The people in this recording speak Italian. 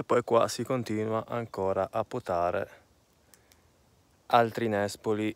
e poi qua si continua ancora a potare altri nespoli